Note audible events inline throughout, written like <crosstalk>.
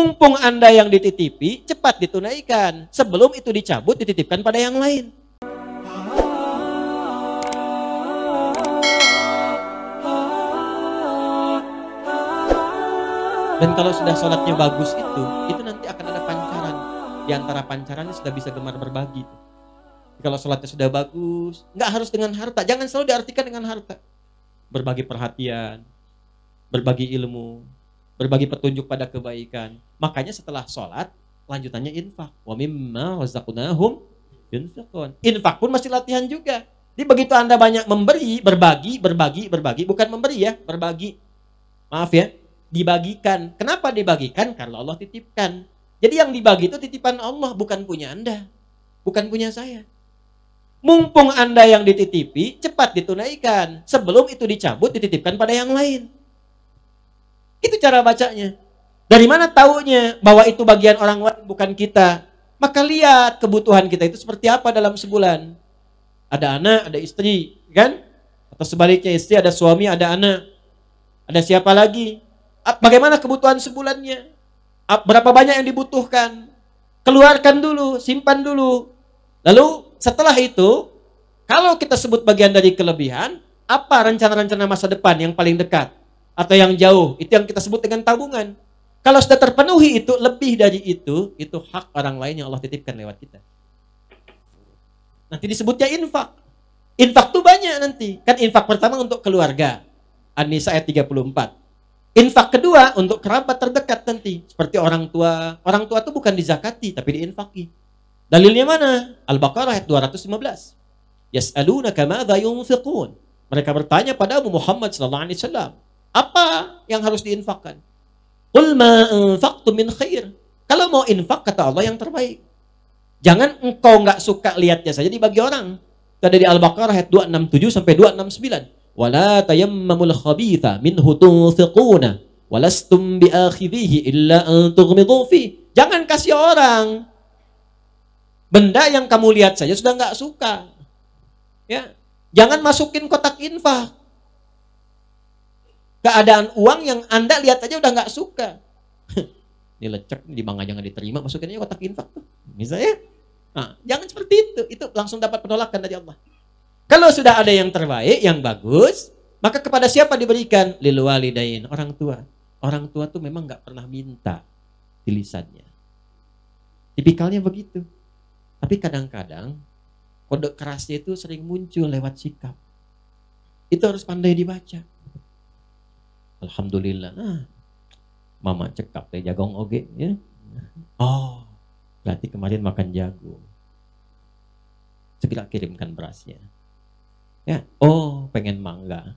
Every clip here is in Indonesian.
Mumpung Anda yang dititipi, cepat ditunaikan. Sebelum itu dicabut, dititipkan pada yang lain. Dan kalau sudah sholatnya bagus itu, itu nanti akan ada pancaran. Di antara pancarannya sudah bisa gemar berbagi. Kalau sholatnya sudah bagus, nggak harus dengan harta. Jangan selalu diartikan dengan harta. Berbagi perhatian, berbagi ilmu, berbagi petunjuk pada kebaikan. Makanya setelah sholat, lanjutannya infak. Wa mimma razaqnahum yunfiqun. Infak pun masih latihan juga. Jadi begitu Anda banyak memberi, berbagi, berbagi, berbagi, bukan memberi ya, berbagi. Maaf ya, dibagikan. Kenapa dibagikan? Karena Allah titipkan. Jadi yang dibagi itu titipan Allah, bukan punya Anda. Bukan punya saya. Mumpung Anda yang dititipi, cepat ditunaikan. Sebelum itu dicabut, dititipkan pada yang lain. Itu cara bacanya. Dari mana taunya bahwa itu bagian orang lain bukan kita? Maka lihat kebutuhan kita itu seperti apa dalam sebulan. Ada anak, ada istri, kan? Atau sebaliknya istri ada suami, ada anak. Ada siapa lagi? Bagaimana kebutuhan sebulannya? Berapa banyak yang dibutuhkan? Keluarkan dulu, simpan dulu. Lalu setelah itu, kalau kita sebut bagian dari kelebihan, apa rencana-rencana masa depan yang paling dekat? atau yang jauh. Itu yang kita sebut dengan tabungan. Kalau sudah terpenuhi itu, lebih dari itu, itu hak orang lain yang Allah titipkan lewat kita. Nanti disebutnya infak. Infak tuh banyak nanti. Kan infak pertama untuk keluarga. An-Nisa ayat 34. Infak kedua untuk kerabat terdekat nanti. Seperti orang tua. Orang tua itu bukan dizakati, tapi diinfaki. Dalilnya mana? Al-Baqarah ayat 215. Yas'alunaka madha yunfiqun. Mereka bertanya padamu Muhammad sallallahu alaihi wasallam, apa yang harus diinfakkan? Qul ma anfaqtum min khair. Kalau mau infak kata Allah yang terbaik. Jangan engkau nggak suka lihatnya saja dibagi orang. Ada di Al-Baqarah ayat 267 sampai 269. Wala tayammamul khabitha minhu tunfiquna walastum biakhidhihi illa an tughmidu fi. Jangan kasih orang benda yang kamu lihat saja sudah nggak suka. Ya, jangan masukin kotak infak keadaan uang yang Anda lihat aja udah nggak suka. <laughs> Ini lecek, di bank aja nggak diterima, masukinnya kotak infak tuh. Misalnya, nah, jangan seperti itu. Itu langsung dapat penolakan dari Allah. Kalau sudah ada yang terbaik, yang bagus, maka kepada siapa diberikan? Lil orang tua. Orang tua tuh memang nggak pernah minta tulisannya Tipikalnya begitu. Tapi kadang-kadang kode kerasnya itu sering muncul lewat sikap. Itu harus pandai dibaca. Alhamdulillah. Nah, mama cekap teh jagong oge ya. Oh, berarti kemarin makan jagung. Segera kirimkan berasnya. Ya, oh pengen mangga.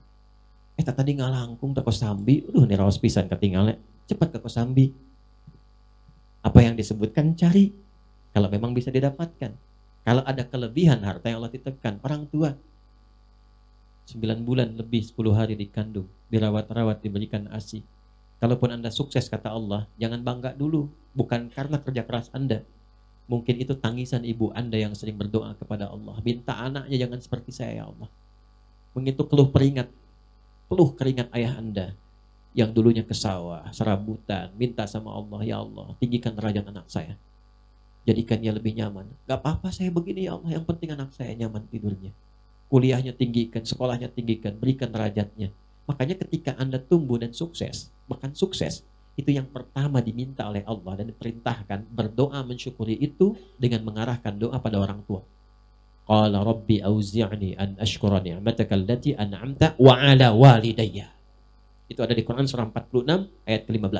Eh tadi ngalangkung ke Kosambi, udah nih rawas pisan ketinggalan. Cepat ke Kosambi. Apa yang disebutkan cari kalau memang bisa didapatkan. Kalau ada kelebihan harta yang Allah titipkan orang tua, 9 bulan lebih 10 hari dikandung, dirawat-rawat, diberikan ASI. Kalaupun Anda sukses kata Allah, jangan bangga dulu, bukan karena kerja keras Anda. Mungkin itu tangisan ibu Anda yang sering berdoa kepada Allah, minta anaknya jangan seperti saya ya Allah. Begitu keluh peringat, keluh keringat ayah Anda yang dulunya ke sawah, serabutan, minta sama Allah, ya Allah, tinggikan derajat anak saya. Jadikan dia lebih nyaman. Gak apa-apa saya begini ya Allah, yang penting anak saya nyaman tidurnya kuliahnya tinggikan, sekolahnya tinggikan, berikan derajatnya. Makanya ketika Anda tumbuh dan sukses, bahkan sukses, itu yang pertama diminta oleh Allah dan diperintahkan berdoa mensyukuri itu dengan mengarahkan doa pada orang tua. Qala rabbi auzi'ni an ashkura ni'mataka allati an'amta wa ala walidayya. Itu ada di Quran surah 46 ayat ke-15.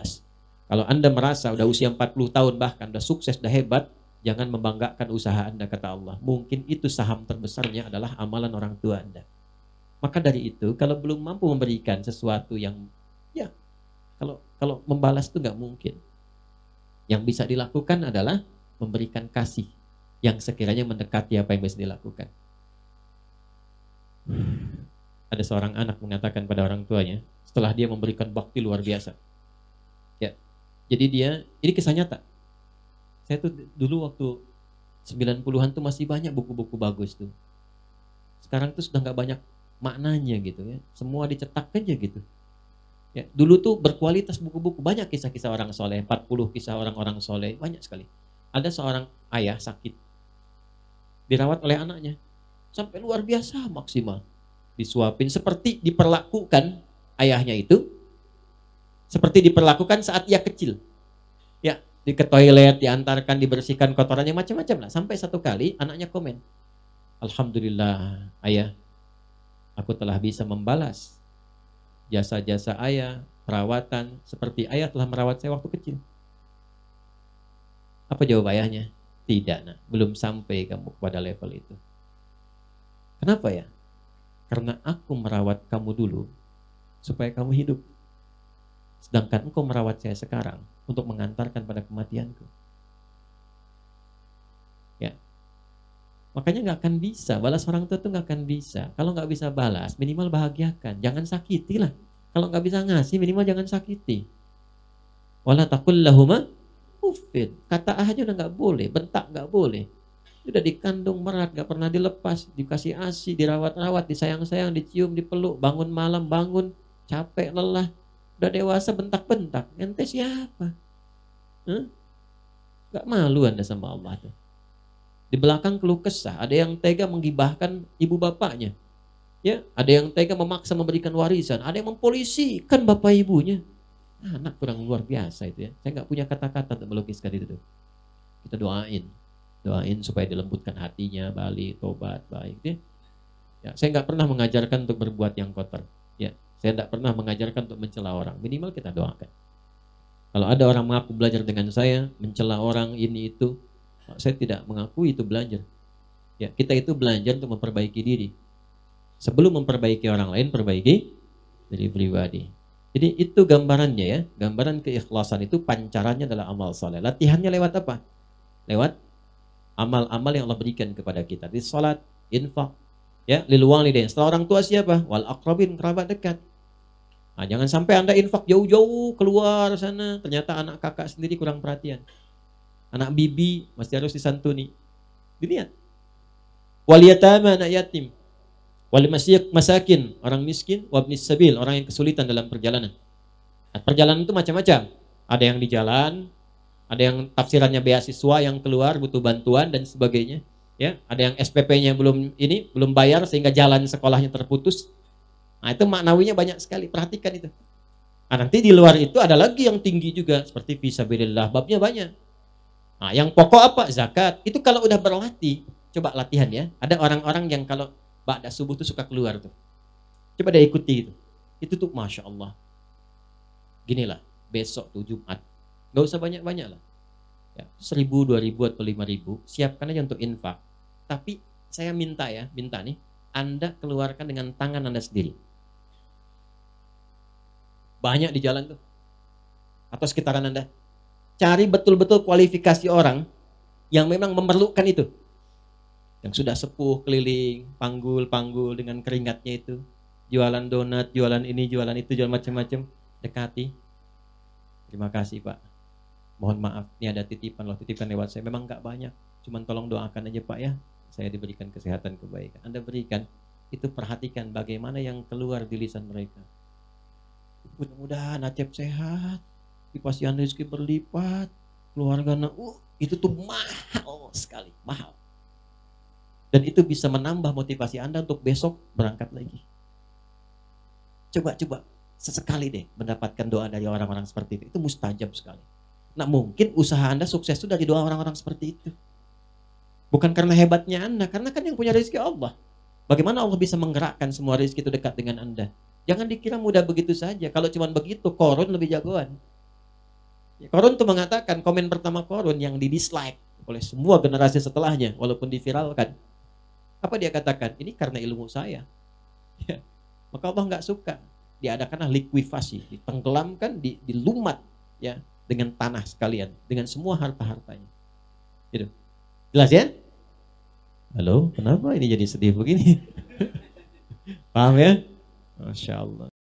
Kalau Anda merasa udah usia 40 tahun bahkan udah sukses, udah hebat, Jangan membanggakan usaha Anda, kata Allah. Mungkin itu saham terbesarnya adalah amalan orang tua Anda. Maka dari itu, kalau belum mampu memberikan sesuatu yang, ya, kalau kalau membalas itu nggak mungkin. Yang bisa dilakukan adalah memberikan kasih yang sekiranya mendekati apa yang bisa dilakukan. Ada seorang anak mengatakan pada orang tuanya, setelah dia memberikan bakti luar biasa. Ya, jadi dia, ini kisah nyata saya tuh dulu waktu 90-an tuh masih banyak buku-buku bagus tuh. Sekarang tuh sudah nggak banyak maknanya gitu ya. Semua dicetak aja gitu. Ya, dulu tuh berkualitas buku-buku banyak kisah-kisah orang soleh, 40 kisah orang-orang soleh, banyak sekali. Ada seorang ayah sakit, dirawat oleh anaknya, sampai luar biasa maksimal. Disuapin seperti diperlakukan ayahnya itu, seperti diperlakukan saat ia kecil. Ya, di ke toilet diantarkan dibersihkan kotorannya macam-macam lah sampai satu kali anaknya komen Alhamdulillah ayah aku telah bisa membalas jasa-jasa ayah perawatan seperti ayah telah merawat saya waktu kecil apa jawab ayahnya tidak nak belum sampai kamu pada level itu kenapa ya karena aku merawat kamu dulu supaya kamu hidup sedangkan engkau merawat saya sekarang untuk mengantarkan pada kematianku. Ya. Makanya nggak akan bisa, balas orang tua tuh nggak akan bisa. Kalau nggak bisa balas, minimal bahagiakan. Jangan sakiti lah. Kalau nggak bisa ngasih, minimal jangan sakiti. Wala takul lahuma ufid. Kata aja udah nggak boleh, bentak nggak boleh. Udah dikandung merat, nggak pernah dilepas, dikasih asi, dirawat-rawat, disayang-sayang, dicium, dipeluk, bangun malam, bangun, capek, lelah, Udah dewasa bentak-bentak. Ente siapa? Huh? Gak malu anda sama Allah tuh. Di belakang keluh kesah. Ada yang tega menggibahkan ibu bapaknya. Ya, ada yang tega memaksa memberikan warisan. Ada yang mempolisikan bapak ibunya. Anak kurang luar biasa itu ya. Saya nggak punya kata-kata untuk melukiskan itu tuh. Kita doain doain supaya dilembutkan hatinya balik tobat baik ya, ya saya nggak pernah mengajarkan untuk berbuat yang kotor saya tidak pernah mengajarkan untuk mencela orang. Minimal kita doakan. Kalau ada orang mengaku belajar dengan saya, mencela orang ini itu, saya tidak mengakui itu belajar. Ya, kita itu belajar untuk memperbaiki diri. Sebelum memperbaiki orang lain, perbaiki diri pribadi. Jadi itu gambarannya ya, gambaran keikhlasan itu pancarannya adalah amal soleh. Latihannya lewat apa? Lewat amal-amal yang Allah berikan kepada kita. Di sholat, infak, ya lil walidain. Setelah orang tua siapa? Wal akrabin kerabat dekat. Nah, jangan sampai Anda infak jauh-jauh keluar sana, ternyata anak kakak sendiri kurang perhatian. Anak bibi masih harus disantuni. Dilihat. Wal yatama anak yatim. Wal masakin orang miskin, wabnis sabil orang yang kesulitan dalam perjalanan. Nah, perjalanan itu macam-macam. Ada yang di jalan, ada yang tafsirannya beasiswa yang keluar butuh bantuan dan sebagainya ya ada yang SPP-nya belum ini belum bayar sehingga jalan sekolahnya terputus nah itu maknawinya banyak sekali perhatikan itu nah, nanti di luar itu ada lagi yang tinggi juga seperti fisabilillah babnya banyak nah yang pokok apa zakat itu kalau udah berlatih coba latihan ya ada orang-orang yang kalau ba'da subuh tuh suka keluar tuh coba dia ikuti itu itu tuh masya Allah ginilah besok tuh Jumat nggak usah banyak-banyak lah ya, seribu dua ribu atau lima ribu siapkan aja untuk infak tapi saya minta ya, minta nih, Anda keluarkan dengan tangan Anda sendiri. Banyak di jalan tuh. Atau sekitaran Anda. Cari betul-betul kualifikasi orang yang memang memerlukan itu. Yang sudah sepuh keliling, panggul-panggul dengan keringatnya itu. Jualan donat, jualan ini, jualan itu, jualan macam-macam. Dekati. Terima kasih Pak. Mohon maaf, ini ada titipan loh, titipan lewat saya. Memang nggak banyak, cuman tolong doakan aja Pak ya saya diberikan kesehatan kebaikan. Anda berikan, itu perhatikan bagaimana yang keluar di lisan mereka. Mudah-mudahan Acep sehat, dipasihan rezeki berlipat, keluarga uh, itu tuh mahal sekali, mahal. Dan itu bisa menambah motivasi Anda untuk besok berangkat lagi. Coba-coba sesekali deh mendapatkan doa dari orang-orang seperti itu. Itu mustajab sekali. Nah mungkin usaha Anda sukses itu dari doa orang-orang seperti itu. Bukan karena hebatnya Anda, karena kan yang punya rezeki Allah. Bagaimana Allah bisa menggerakkan semua rezeki itu dekat dengan Anda? Jangan dikira mudah begitu saja. Kalau cuma begitu, korun lebih jagoan. Ya, korun tuh mengatakan komen pertama korun yang di dislike oleh semua generasi setelahnya, walaupun diviralkan. Apa dia katakan? Ini karena ilmu saya. Ya. Maka Allah nggak suka. Diadakanlah likuifasi, ditenggelamkan, dilumat ya dengan tanah sekalian, dengan semua harta-hartanya. Gitu. Jelas ya? Halo, kenapa ini jadi sedih begini? <laughs> Paham ya? Masya Allah.